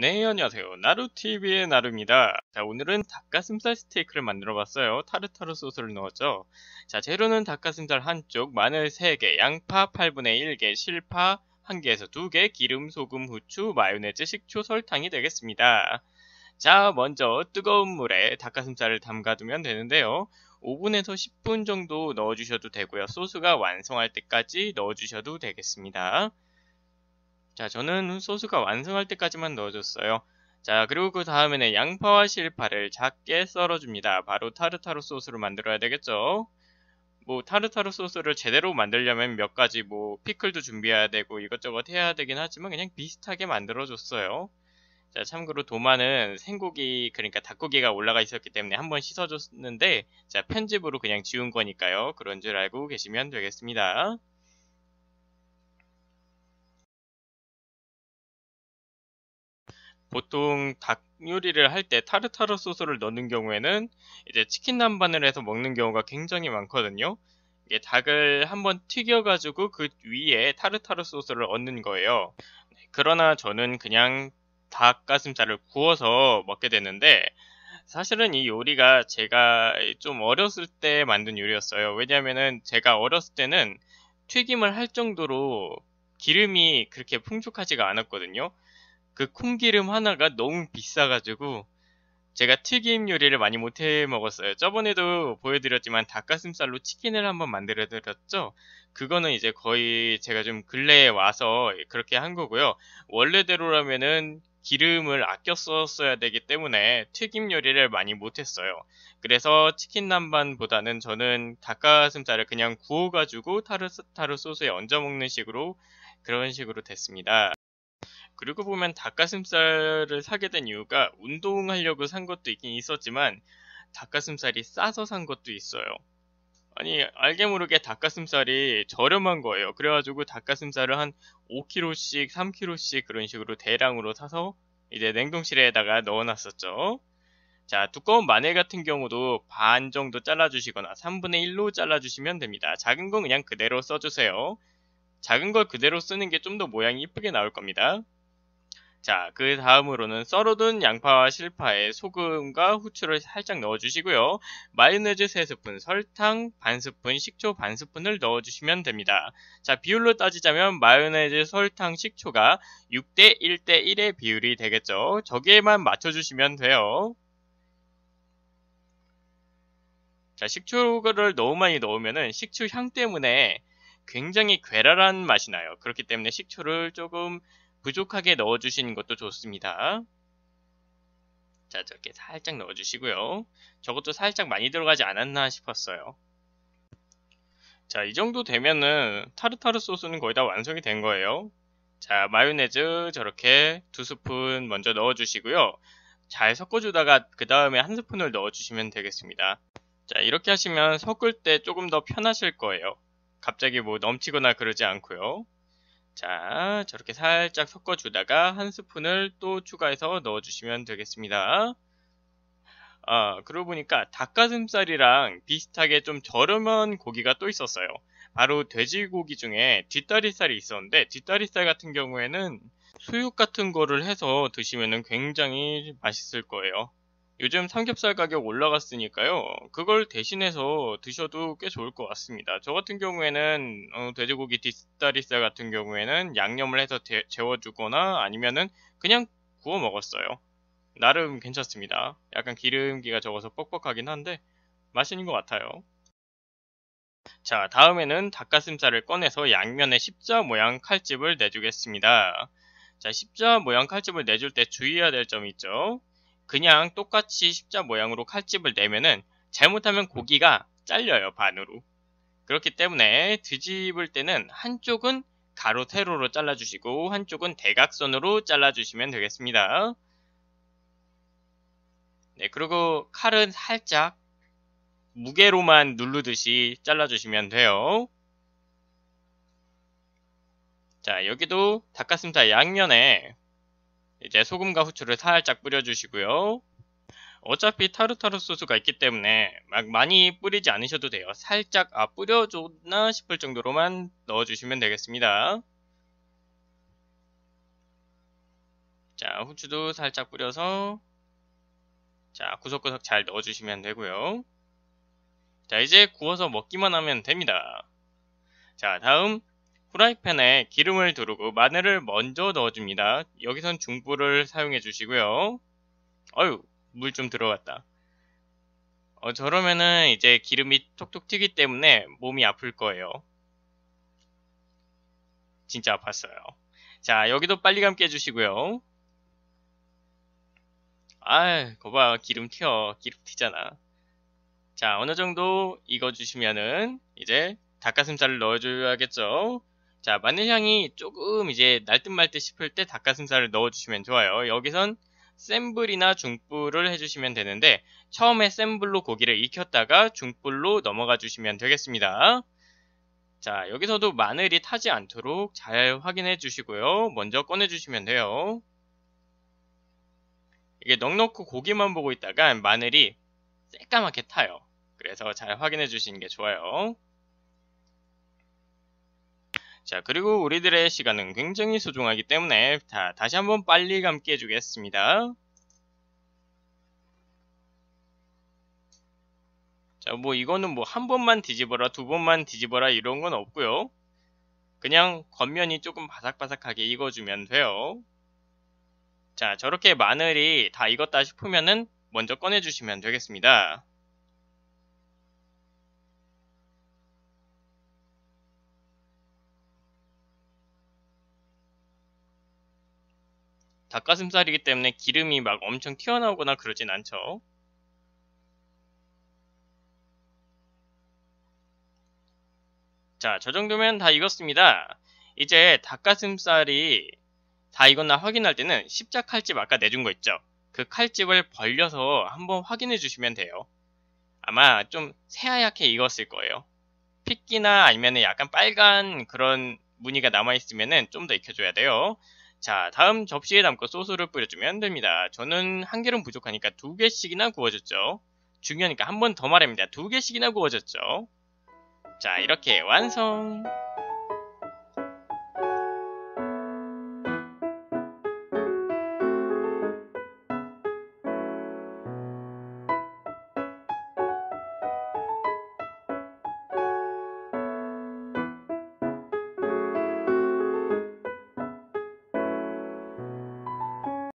네 안녕하세요 나루TV의 나루입니다 자 오늘은 닭가슴살 스테이크를 만들어 봤어요 타르타르 소스를 넣었죠 자 재료는 닭가슴살 한쪽 마늘 3개 양파 8분의 1개 실파 1개에서 2개 기름 소금 후추 마요네즈 식초 설탕이 되겠습니다 자 먼저 뜨거운 물에 닭가슴살을 담가두면 되는데요 5분에서 10분 정도 넣어주셔도 되고요 소스가 완성할 때까지 넣어주셔도 되겠습니다 자, 저는 소스가 완성할 때까지만 넣어줬어요. 자, 그리고 그 다음에는 양파와 실파를 작게 썰어줍니다. 바로 타르타르 소스로 만들어야 되겠죠? 뭐 타르타르 소스를 제대로 만들려면 몇 가지 뭐 피클도 준비해야 되고 이것저것 해야 되긴 하지만 그냥 비슷하게 만들어줬어요. 자, 참고로 도마는 생고기, 그러니까 닭고기가 올라가 있었기 때문에 한번 씻어줬는데, 자, 편집으로 그냥 지운 거니까요. 그런 줄 알고 계시면 되겠습니다. 보통 닭 요리를 할 때 타르타르 소스를 넣는 경우에는 이제 치킨 남반을 해서 먹는 경우가 굉장히 많거든요. 이게 닭을 한번 튀겨가지고 그 위에 타르타르 소스를 얹는 거예요. 그러나 저는 그냥 닭가슴살을 구워서 먹게 되는데 사실은 이 요리가 제가 좀 어렸을 때 만든 요리였어요. 왜냐면은 제가 어렸을 때는 튀김을 할 정도로 기름이 그렇게 풍족하지가 않았거든요. 그 콩기름 하나가 너무 비싸가지고 제가 튀김 요리를 많이 못 해 먹었어요. 저번에도 보여드렸지만 닭가슴살로 치킨을 한번 만들어드렸죠. 그거는 이제 거의 제가 좀 근래에 와서 그렇게 한 거고요. 원래대로라면은 기름을 아껴 썼어야 되기 때문에 튀김 요리를 많이 못했어요. 그래서 치킨 남반보다는 저는 닭가슴살을 그냥 구워가지고 타르, 타르 소스에 얹어 먹는 식으로 그런 식으로 됐습니다. 그리고 보면 닭가슴살을 사게 된 이유가 운동하려고 산 것도 있긴 있었지만 닭가슴살이 싸서 산 것도 있어요. 아니 알게 모르게 닭가슴살이 저렴한 거예요. 그래가지고 닭가슴살을 한 5kg씩, 3kg씩 그런 식으로 대량으로 사서 이제 냉동실에다가 넣어놨었죠. 자, 두꺼운 마늘 같은 경우도 반 정도 잘라주시거나 3분의 1로 잘라주시면 됩니다. 작은 건 그냥 그대로 써주세요. 작은 걸 그대로 쓰는 게 좀 더 모양이 이쁘게 나올 겁니다. 자, 그 다음으로는 썰어둔 양파와 실파에 소금과 후추를 살짝 넣어주시고요. 마요네즈 3스푼, 설탕 반스푼, 식초 반스푼을 넣어주시면 됩니다. 자, 비율로 따지자면 마요네즈, 설탕, 식초가 6대 1대 1의 비율이 되겠죠. 저기에만 맞춰주시면 돼요. 자, 식초를 너무 많이 넣으면은 식초 향 때문에 굉장히 괴랄한 맛이 나요. 그렇기 때문에 식초를 조금 부족하게 넣어주시는 것도 좋습니다. 자, 저렇게 살짝 넣어주시고요. 저것도 살짝 많이 들어가지 않았나 싶었어요. 자, 이 정도 되면은 타르타르 소스는 거의 다 완성이 된 거예요. 자, 마요네즈 저렇게 두 스푼 먼저 넣어주시고요. 잘 섞어주다가 그 다음에 한 스푼을 넣어주시면 되겠습니다. 자, 이렇게 하시면 섞을 때 조금 더 편하실 거예요. 갑자기 뭐 넘치거나 그러지 않고요. 자 저렇게 살짝 섞어주다가 한 스푼을 또 추가해서 넣어주시면 되겠습니다. 아, 그러고 보니까 닭가슴살이랑 비슷하게 좀 저렴한 고기가 또 있었어요. 바로 돼지고기 중에 뒷다리살이 있었는데 뒷다리살 같은 경우에는 수육 같은 거를 해서 드시면 굉장히 맛있을 거예요. 요즘 삼겹살 가격 올라갔으니까요. 그걸 대신해서 드셔도 꽤 좋을 것 같습니다. 저 같은 경우에는 어, 돼지고기 뒷다리살 같은 경우에는 양념을 해서 데, 재워주거나 아니면은 그냥 구워 먹었어요. 나름 괜찮습니다. 약간 기름기가 적어서 뻑뻑하긴 한데 맛있는 것 같아요. 자, 다음에는 닭가슴살을 꺼내서 양면에 십자 모양 칼집을 내주겠습니다. 자, 십자 모양 칼집을 내줄 때 주의해야 될 점이 있죠. 그냥 똑같이 십자 모양으로 칼집을 내면은 잘못하면 고기가 잘려요 반으로 그렇기 때문에 뒤집을 때는 한쪽은 가로 세로로 잘라주시고 한쪽은 대각선으로 잘라주시면 되겠습니다 네 그리고 칼은 살짝 무게로만 누르듯이 잘라주시면 돼요 자 여기도 닭가슴살 양면에 이제 소금과 후추를 살짝 뿌려주시고요. 어차피 타르타르 소스가 있기 때문에 막 많이 뿌리지 않으셔도 돼요. 살짝 아 뿌려줬나 싶을 정도로만 넣어주시면 되겠습니다. 자 후추도 살짝 뿌려서 자 구석구석 잘 넣어주시면 되고요. 자 이제 구워서 먹기만 하면 됩니다. 자 다음 후라이팬에 기름을 두르고 마늘을 먼저 넣어줍니다. 여기선 중불을 사용해 주시고요. 어휴물 좀 들어갔다. 어, 저러면은 이제 기름이 톡톡 튀기 때문에 몸이 아플 거예요. 진짜 아팠어요. 자, 여기도 빨리 감게 해주시고요. 아, 이 거봐 기름 튀어. 기름 튀잖아. 자, 어느 정도 익어주시면은 이제 닭가슴살을 넣어줘야겠죠. 자, 마늘향이 조금 이제 날듯말듯 싶을 때 닭가슴살을 넣어주시면 좋아요. 여기선 센 불이나 중불을 해주시면 되는데 처음에 센 불로 고기를 익혔다가 중불로 넘어가 주시면 되겠습니다. 자, 여기서도 마늘이 타지 않도록 잘 확인해 주시고요. 먼저 꺼내 주시면 돼요. 이게 넉넉히 고기만 보고 있다가 마늘이 새까맣게 타요. 그래서 잘 확인해 주시는 게 좋아요. 자, 그리고 우리들의 시간은 굉장히 소중하기 때문에 다, 다시 한번 빨리 감기 해주겠습니다. 자, 뭐 이거는 뭐 한 번만 뒤집어라, 두 번만 뒤집어라 이런 건 없고요. 그냥 겉면이 조금 바삭바삭하게 익어주면 돼요. 자, 저렇게 마늘이 다 익었다 싶으면은 먼저 꺼내주시면 되겠습니다. 닭가슴살이기 때문에 기름이 막 엄청 튀어나오거나 그러진 않죠. 자, 저 정도면 다 익었습니다. 이제 닭가슴살이 다 익었나 확인할 때는 십자 칼집 아까 내준 거 있죠? 그 칼집을 벌려서 한번 확인해 주시면 돼요. 아마 좀 새하얗게 익었을 거예요. 핏기나 아니면 약간 빨간 그런 무늬가 남아있으면 좀 더 익혀줘야 돼요. 자, 다음 접시에 담고 소스를 뿌려주면 됩니다. 저는 한 개는 부족하니까 두 개씩이나 구워줬죠. 중요하니까 한 번 더 말합니다. 두 개씩이나 구워졌죠. 자, 이렇게 완성!